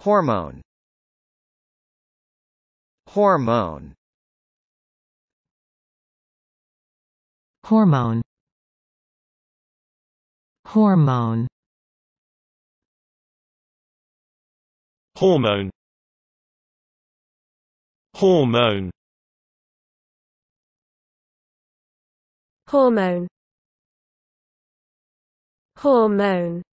Hormone Hormone Hormone Hormone Hormone Hormone Hormone Hormone